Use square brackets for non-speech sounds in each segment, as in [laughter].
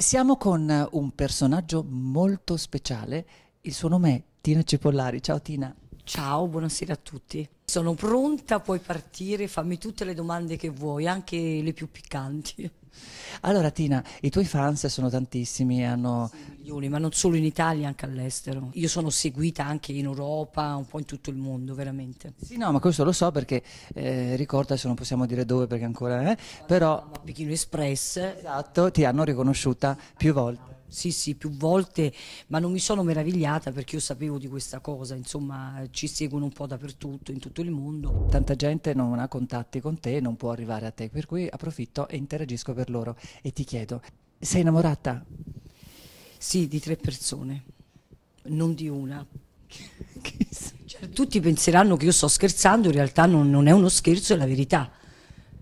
Siamo con un personaggio molto speciale, il suo nome è Tina Cipollari. Ciao Tina. Ciao, buonasera a tutti. Sono pronta, puoi partire, fammi tutte le domande che vuoi, anche le più piccanti. Allora Tina, i tuoi fans sono tantissimi, hanno... Sì, milioni, ma non solo in Italia, anche all'estero. Io sono seguita anche in Europa, un po' in tutto il mondo, veramente. Sì, no, ma questo lo so perché, eh, ricorda, se non possiamo dire dove perché ancora... Eh, però... A Pechino Express. Esatto, ti hanno riconosciuta più volte. Sì, sì, più volte, ma non mi sono meravigliata perché io sapevo di questa cosa, insomma ci seguono un po' dappertutto, in tutto il mondo. Tanta gente non ha contatti con te, non può arrivare a te, per cui approfitto e interagisco per loro e ti chiedo, sei innamorata? Sì, di tre persone, non di una. [laughs] Cioè, tutti penseranno che io sto scherzando, in realtà non, non è uno scherzo, è la verità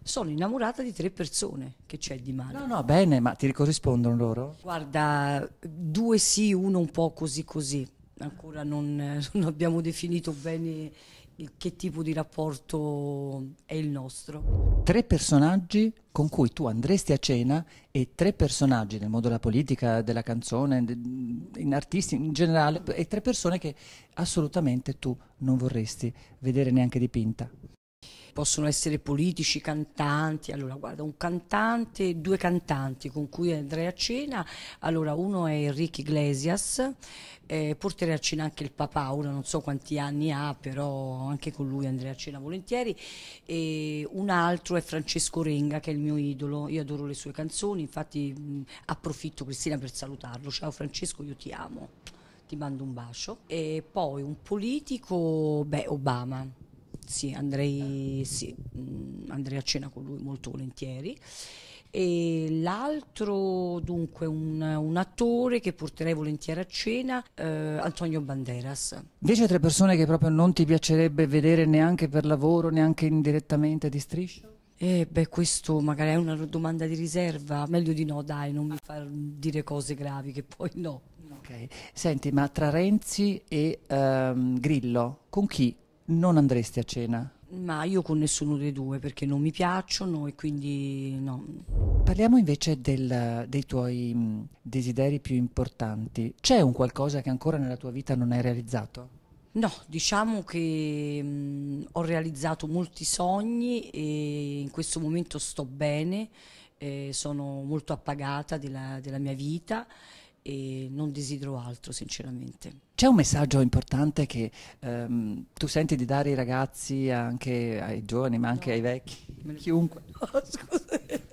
sono innamorata di tre persone che c'è di male. No, no, bene, ma ti corrispondono loro? Guarda, due sì, uno un po' così così. Ancora non, [laughs] non abbiamo definito bene che tipo di rapporto è il nostro. Tre personaggi con cui tu andresti a cena e tre personaggi nel mondo della politica, della canzone, in artisti in generale, e tre persone che assolutamente tu non vorresti vedere neanche dipinta. Possono essere politici, cantanti. Allora, guarda, un cantante, due cantanti con cui andrei a cena. Allora, uno è Enrique Iglesias, eh, porterei a cena anche il papà, ora non so quanti anni ha, però anche con lui andrei a cena volentieri. E un altro è Francesco Renga, che è il mio idolo. Io adoro le sue canzoni, infatti mh, approfitto, Cristina, per salutarlo. Ciao Francesco, io ti amo ti mando un bacio. E poi un politico, beh, Obama sì, andrei, sì, mm, andrei a cena con lui molto volentieri. E l'altro, dunque, un, un, attore che porterei volentieri a cena, eh, Antonio Banderas. Invece tre persone che proprio non ti piacerebbe vedere neanche per lavoro, neanche indirettamente di striscia? Eh beh, questo magari è una domanda di riserva, meglio di no, dai, non mi far dire cose gravi che poi no. Ok, senti, ma tra Renzi e ehm, Grillo, con chi non andresti a cena? Ma io con nessuno dei due perché non mi piacciono e quindi no. Parliamo invece del, dei tuoi mm, desideri più importanti. C'è un qualcosa che ancora nella tua vita non hai realizzato? No, diciamo che mh, mm, ho realizzato molti sogni e in questo momento sto bene, eh, sono molto appagata della, della mia vita e non desidero altro sinceramente. C'è un messaggio importante che ehm, tu senti di dare ai ragazzi, anche ai giovani, ma anche no, ai vecchi, chiunque. [laughs]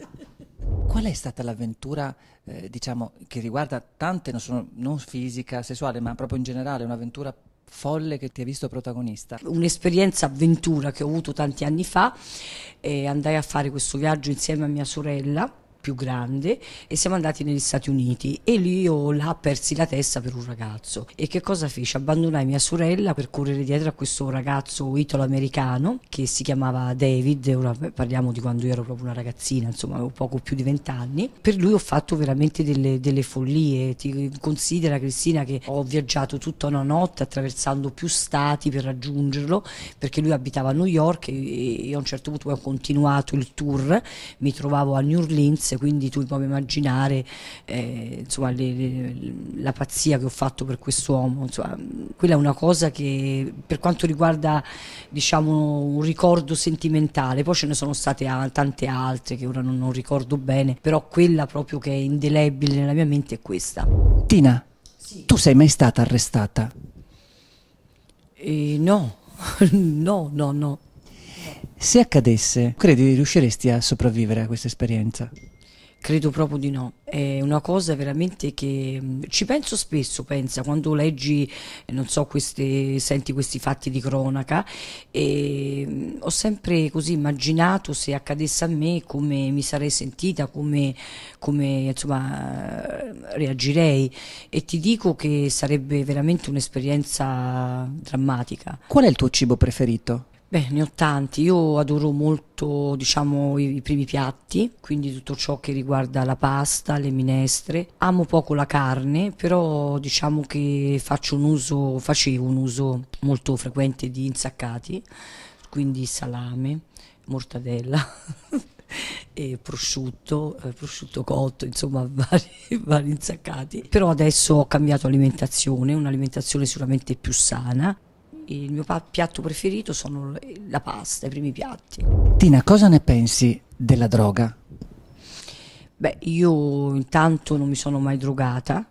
Oh, Qual è stata l'avventura, eh, diciamo, che riguarda tante, non, sono, non fisica, sessuale, ma proprio in generale, un'avventura folle che ti ha visto protagonista? Un'esperienza avventura che ho avuto tanti anni fa, eh, andai a fare questo viaggio insieme a mia sorella più grande e siamo andati negli Stati Uniti e lì io là persi la testa per un ragazzo e che cosa feci? Abbandonai mia sorella per correre dietro a questo ragazzo italo-americano che si chiamava David, ora parliamo di quando io ero proprio una ragazzina, insomma avevo poco più di vent'anni, per lui ho fatto veramente delle, delle follie, ti considera Cristina che ho viaggiato tutta una notte attraversando più stati per raggiungerlo perché lui abitava a New York e, e a un certo punto ho continuato il tour, mi trovavo a New Orleans diverse, quindi tu puoi immaginare eh, insomma, le, le, la pazzia che ho fatto per quest'uomo, quella è una cosa che per quanto riguarda diciamo, un ricordo sentimentale, poi ce ne sono state tante altre che ora non, non ricordo bene, però quella proprio che è indelebile nella mia mente è questa. Tina, sì. tu sei mai stata arrestata? Eh, no, [laughs] no, no, no. Se accadesse, credi riusciresti a sopravvivere a questa esperienza? Credo proprio di no. È una cosa veramente che mm, ci penso spesso, pensa, quando leggi, non so, queste, senti questi fatti di cronaca, e mm, ho sempre così immaginato se accadesse a me come mi sarei sentita, come, come insomma, eh, reagirei e ti dico che sarebbe veramente un'esperienza drammatica. Qual è il tuo cibo preferito? Beh, ne ho tanti, io adoro molto diciamo, i, i, primi piatti, quindi tutto ciò che riguarda la pasta, le minestre. Amo poco la carne, però diciamo che faccio un uso, facevo un uso molto frequente di insaccati, quindi salame, mortadella. [laughs] e prosciutto, eh, prosciutto cotto, insomma [laughs] vari, vari insaccati. Però adesso ho cambiato alimentazione, un'alimentazione sicuramente più sana il mio piatto preferito sono la pasta, i primi piatti. Tina, cosa ne pensi della droga? Beh, io intanto non mi sono mai drogata,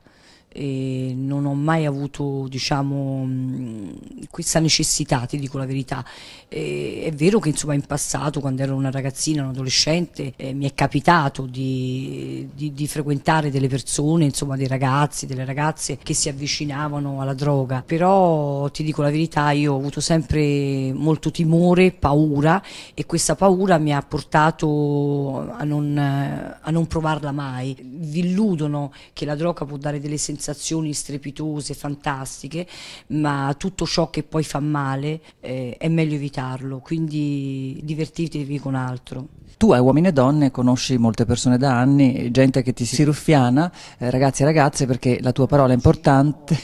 e non ho mai avuto diciamo, mm, questa necessità, ti dico la verità. E è vero che insomma, in passato, quando ero una ragazzina, un adolescente, eh, mi è capitato di, di, di, frequentare delle persone, insomma, dei ragazzi, delle ragazze che si avvicinavano alla droga, però ti dico la verità, io ho avuto sempre molto timore, paura e questa paura mi ha portato a non, a non provarla mai. Vi illudono che la droga può dare delle sensazioni sensazioni strepitose, fantastiche, ma tutto ciò che poi fa male eh, è meglio evitarlo, quindi divertitevi con altro. Tu hai eh, uomini e donne, conosci molte persone da anni, gente che ti si ruffiana, eh, ragazzi e ragazze, perché la tua parola è importante.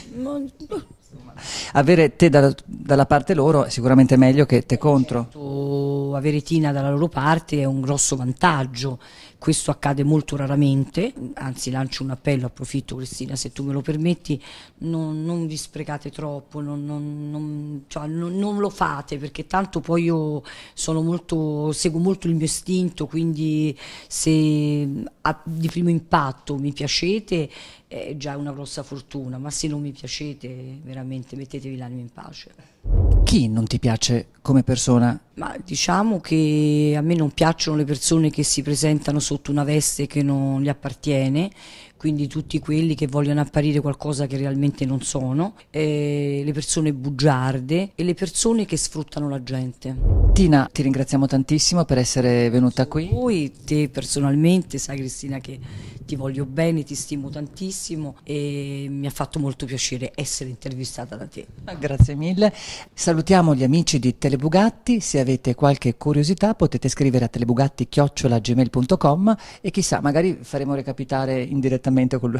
Avere te da, dalla parte loro è sicuramente meglio che te contro. Certo nuova Veretina dalla loro parte è un grosso vantaggio, questo accade molto raramente, anzi lancio un appello, approfitto Cristina se tu me lo permetti, non, non vi sprecate troppo, non, non, cioè, non, lo fate perché tanto poi io molto, seguo molto il mio istinto, quindi se a, di primo impatto mi piacete è già una grossa fortuna, ma se non mi piacete veramente mettetevi l'anima in pace. Chi non ti piace come persona? Ma diciamo che a me non piacciono le persone che si presentano sotto una veste che non gli appartiene, quindi tutti quelli che vogliono apparire qualcosa che realmente non sono, eh, le persone bugiarde e le persone che sfruttano la gente. Tina, ti ringraziamo tantissimo per essere venuta qui. Voi, te personalmente, sai Cristina che ti voglio bene, ti stimo tantissimo e mi ha fatto molto piacere essere intervistata da te. Ah, grazie mille. Salutiamo gli amici di Telebugatti, se avete qualche curiosità potete scrivere a telebugatti-gmail.com e chissà, magari faremo recapitare in diretta direttamente con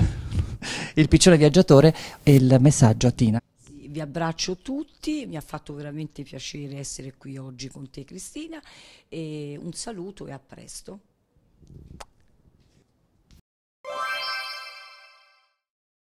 il piccione viaggiatore e il messaggio a Tina. Vi abbraccio tutti, mi ha fatto veramente piacere essere qui oggi con te Cristina e un saluto e a presto.